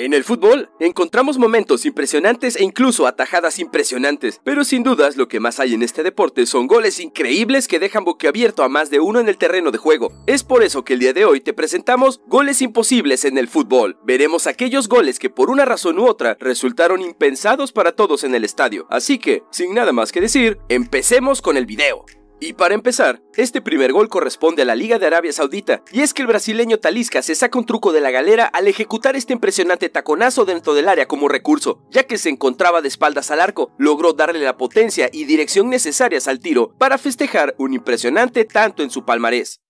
En el fútbol encontramos momentos impresionantes e incluso atajadas impresionantes, pero sin dudas lo que más hay en este deporte son goles increíbles que dejan boquiabierto a más de uno en el terreno de juego. Es por eso que el día de hoy te presentamos goles imposibles en el fútbol. Veremos aquellos goles que por una razón u otra resultaron impensados para todos en el estadio. Así que, sin nada más que decir, empecemos con el video. Y para empezar, este primer gol corresponde a la Liga de Arabia Saudita, y es que el brasileño Talisca se saca un truco de la galera al ejecutar este impresionante taconazo dentro del área como recurso, ya que se encontraba de espaldas al arco, logró darle la potencia y dirección necesarias al tiro para festejar un impresionante tanto en su palmarés.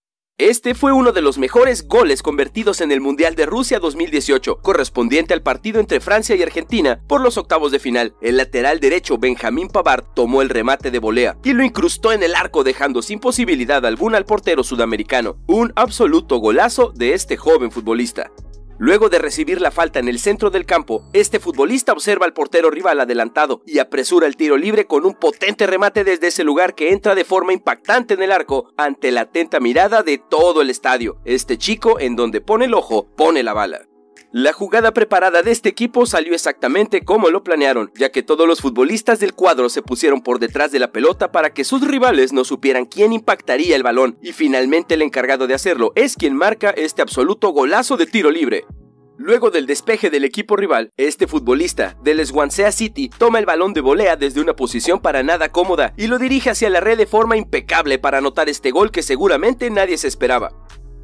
Este fue uno de los mejores goles convertidos en el Mundial de Rusia 2018, correspondiente al partido entre Francia y Argentina por los octavos de final. El lateral derecho Benjamín Pavard tomó el remate de volea y lo incrustó en el arco dejando sin posibilidad alguna al portero sudamericano. Un absoluto golazo de este joven futbolista. Luego de recibir la falta en el centro del campo, este futbolista observa al portero rival adelantado y apresura el tiro libre con un potente remate desde ese lugar que entra de forma impactante en el arco ante la atenta mirada de todo el estadio. Este chico en donde pone el ojo, pone la bala. La jugada preparada de este equipo salió exactamente como lo planearon, ya que todos los futbolistas del cuadro se pusieron por detrás de la pelota para que sus rivales no supieran quién impactaría el balón, y finalmente el encargado de hacerlo es quien marca este absoluto golazo de tiro libre. Luego del despeje del equipo rival, este futbolista del Swansea City toma el balón de volea desde una posición para nada cómoda y lo dirige hacia la red de forma impecable para anotar este gol que seguramente nadie se esperaba.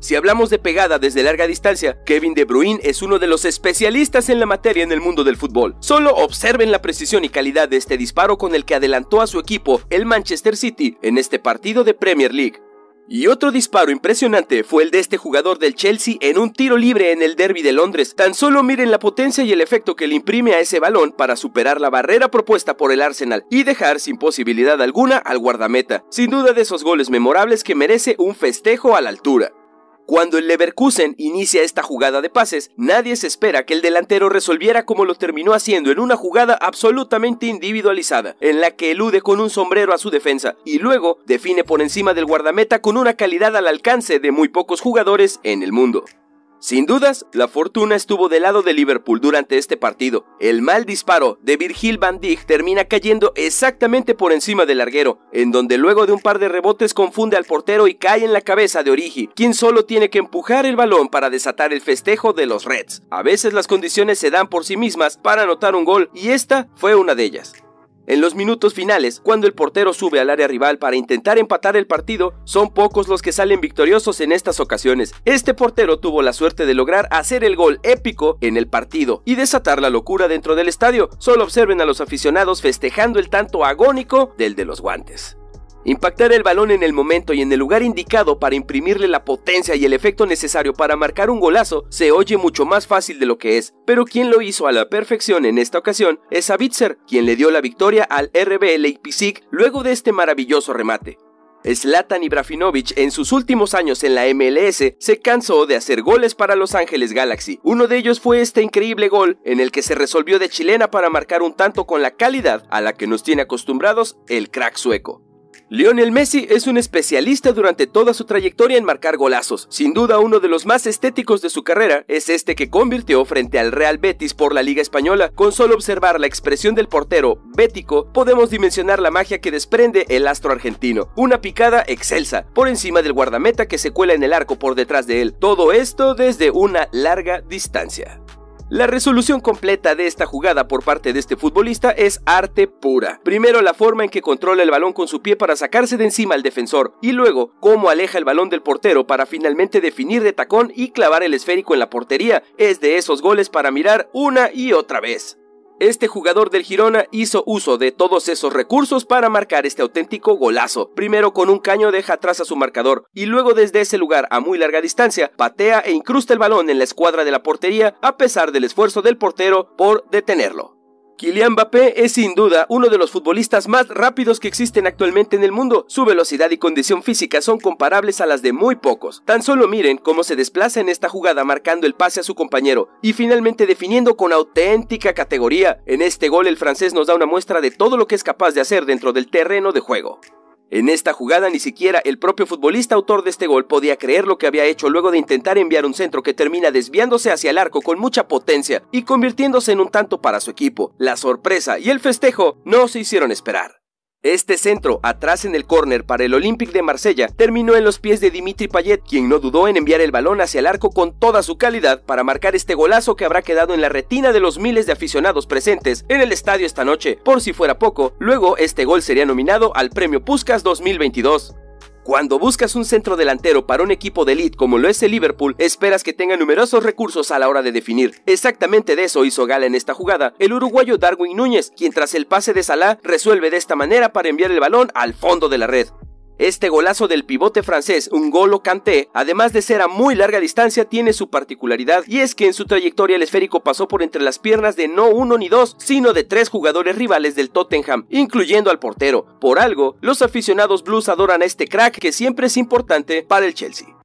Si hablamos de pegada desde larga distancia, Kevin De Bruyne es uno de los especialistas en la materia en el mundo del fútbol. Solo observen la precisión y calidad de este disparo con el que adelantó a su equipo, el Manchester City, en este partido de Premier League. Y otro disparo impresionante fue el de este jugador del Chelsea en un tiro libre en el Derby de Londres. Tan solo miren la potencia y el efecto que le imprime a ese balón para superar la barrera propuesta por el Arsenal y dejar sin posibilidad alguna al guardameta. Sin duda de esos goles memorables que merece un festejo a la altura. Cuando el Leverkusen inicia esta jugada de pases, nadie se espera que el delantero resolviera como lo terminó haciendo en una jugada absolutamente individualizada, en la que elude con un sombrero a su defensa y luego define por encima del guardameta con una calidad al alcance de muy pocos jugadores en el mundo. Sin dudas, la fortuna estuvo del lado de Liverpool durante este partido. El mal disparo de Virgil van Dijk termina cayendo exactamente por encima del larguero, en donde luego de un par de rebotes confunde al portero y cae en la cabeza de Origi, quien solo tiene que empujar el balón para desatar el festejo de los Reds. A veces las condiciones se dan por sí mismas para anotar un gol y esta fue una de ellas. En los minutos finales, cuando el portero sube al área rival para intentar empatar el partido, son pocos los que salen victoriosos en estas ocasiones. Este portero tuvo la suerte de lograr hacer el gol épico en el partido y desatar la locura dentro del estadio. Solo observen a los aficionados festejando el tanto agónico del de los guantes impactar el balón en el momento y en el lugar indicado para imprimirle la potencia y el efecto necesario para marcar un golazo se oye mucho más fácil de lo que es, pero quien lo hizo a la perfección en esta ocasión es Abitzer, quien le dio la victoria al RB Leipzig luego de este maravilloso remate. Zlatan Ibrahimovic en sus últimos años en la MLS se cansó de hacer goles para Los Ángeles Galaxy. Uno de ellos fue este increíble gol en el que se resolvió de chilena para marcar un tanto con la calidad a la que nos tiene acostumbrados el crack sueco. Lionel Messi es un especialista durante toda su trayectoria en marcar golazos. Sin duda uno de los más estéticos de su carrera es este que convirtió frente al Real Betis por la Liga Española. Con solo observar la expresión del portero bético, podemos dimensionar la magia que desprende el astro argentino. Una picada excelsa, por encima del guardameta que se cuela en el arco por detrás de él. Todo esto desde una larga distancia. La resolución completa de esta jugada por parte de este futbolista es arte pura. Primero la forma en que controla el balón con su pie para sacarse de encima al defensor y luego cómo aleja el balón del portero para finalmente definir de tacón y clavar el esférico en la portería. Es de esos goles para mirar una y otra vez. Este jugador del Girona hizo uso de todos esos recursos para marcar este auténtico golazo. Primero con un caño deja atrás a su marcador y luego desde ese lugar a muy larga distancia patea e incrusta el balón en la escuadra de la portería a pesar del esfuerzo del portero por detenerlo. Kylian Mbappé es sin duda uno de los futbolistas más rápidos que existen actualmente en el mundo. Su velocidad y condición física son comparables a las de muy pocos. Tan solo miren cómo se desplaza en esta jugada marcando el pase a su compañero y finalmente definiendo con auténtica categoría. En este gol el francés nos da una muestra de todo lo que es capaz de hacer dentro del terreno de juego. En esta jugada ni siquiera el propio futbolista autor de este gol podía creer lo que había hecho luego de intentar enviar un centro que termina desviándose hacia el arco con mucha potencia y convirtiéndose en un tanto para su equipo. La sorpresa y el festejo no se hicieron esperar. Este centro, atrás en el córner para el Olympique de Marsella, terminó en los pies de Dimitri Payet, quien no dudó en enviar el balón hacia el arco con toda su calidad para marcar este golazo que habrá quedado en la retina de los miles de aficionados presentes en el estadio esta noche. Por si fuera poco, luego este gol sería nominado al Premio Puscas 2022. Cuando buscas un centro delantero para un equipo de elite como lo es el Liverpool, esperas que tenga numerosos recursos a la hora de definir. Exactamente de eso hizo gala en esta jugada el uruguayo Darwin Núñez, quien tras el pase de Salah resuelve de esta manera para enviar el balón al fondo de la red. Este golazo del pivote francés un golo canté, además de ser a muy larga distancia, tiene su particularidad y es que en su trayectoria el esférico pasó por entre las piernas de no uno ni dos, sino de tres jugadores rivales del Tottenham, incluyendo al portero. Por algo, los aficionados blues adoran a este crack que siempre es importante para el Chelsea.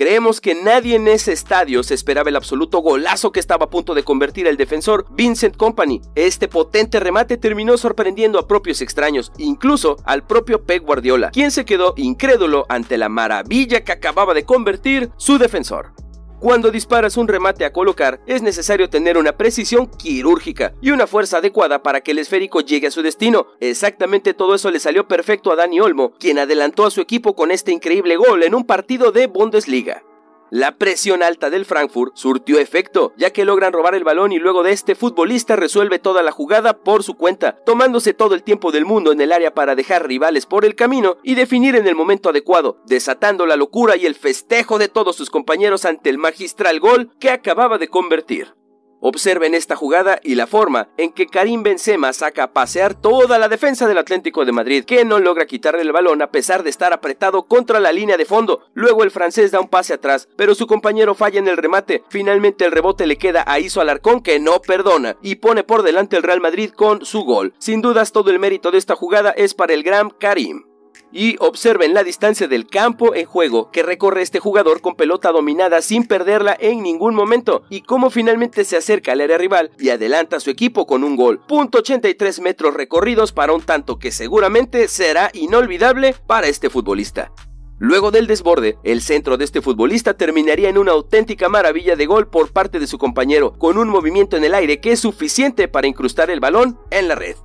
Creemos que nadie en ese estadio se esperaba el absoluto golazo que estaba a punto de convertir el defensor Vincent Company. Este potente remate terminó sorprendiendo a propios extraños, incluso al propio Pep Guardiola, quien se quedó incrédulo ante la maravilla que acababa de convertir su defensor. Cuando disparas un remate a colocar, es necesario tener una precisión quirúrgica y una fuerza adecuada para que el esférico llegue a su destino. Exactamente todo eso le salió perfecto a Dani Olmo, quien adelantó a su equipo con este increíble gol en un partido de Bundesliga. La presión alta del Frankfurt surtió efecto, ya que logran robar el balón y luego de este futbolista resuelve toda la jugada por su cuenta, tomándose todo el tiempo del mundo en el área para dejar rivales por el camino y definir en el momento adecuado, desatando la locura y el festejo de todos sus compañeros ante el magistral gol que acababa de convertir. Observen esta jugada y la forma en que Karim Benzema saca a pasear toda la defensa del Atlético de Madrid, que no logra quitarle el balón a pesar de estar apretado contra la línea de fondo. Luego el francés da un pase atrás, pero su compañero falla en el remate. Finalmente el rebote le queda a Iso Alarcón que no perdona y pone por delante el Real Madrid con su gol. Sin dudas todo el mérito de esta jugada es para el gran Karim y observen la distancia del campo en juego que recorre este jugador con pelota dominada sin perderla en ningún momento y cómo finalmente se acerca al área rival y adelanta a su equipo con un gol. 83 metros recorridos para un tanto que seguramente será inolvidable para este futbolista. Luego del desborde, el centro de este futbolista terminaría en una auténtica maravilla de gol por parte de su compañero, con un movimiento en el aire que es suficiente para incrustar el balón en la red.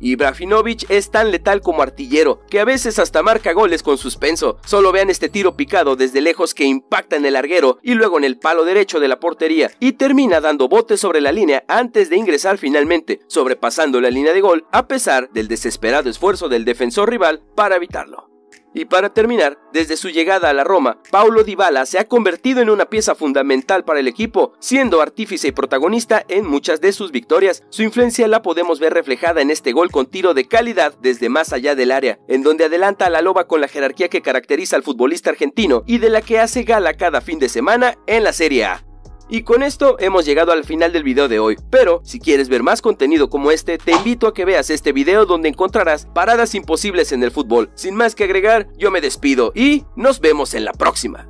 Ibrahimovic es tan letal como artillero, que a veces hasta marca goles con suspenso. Solo vean este tiro picado desde lejos que impacta en el larguero y luego en el palo derecho de la portería y termina dando bote sobre la línea antes de ingresar finalmente, sobrepasando la línea de gol a pesar del desesperado esfuerzo del defensor rival para evitarlo. Y para terminar, desde su llegada a la Roma, Paulo Dybala se ha convertido en una pieza fundamental para el equipo, siendo artífice y protagonista en muchas de sus victorias. Su influencia la podemos ver reflejada en este gol con tiro de calidad desde más allá del área, en donde adelanta a la loba con la jerarquía que caracteriza al futbolista argentino y de la que hace gala cada fin de semana en la Serie A. Y con esto hemos llegado al final del video de hoy, pero si quieres ver más contenido como este, te invito a que veas este video donde encontrarás paradas imposibles en el fútbol. Sin más que agregar, yo me despido y nos vemos en la próxima.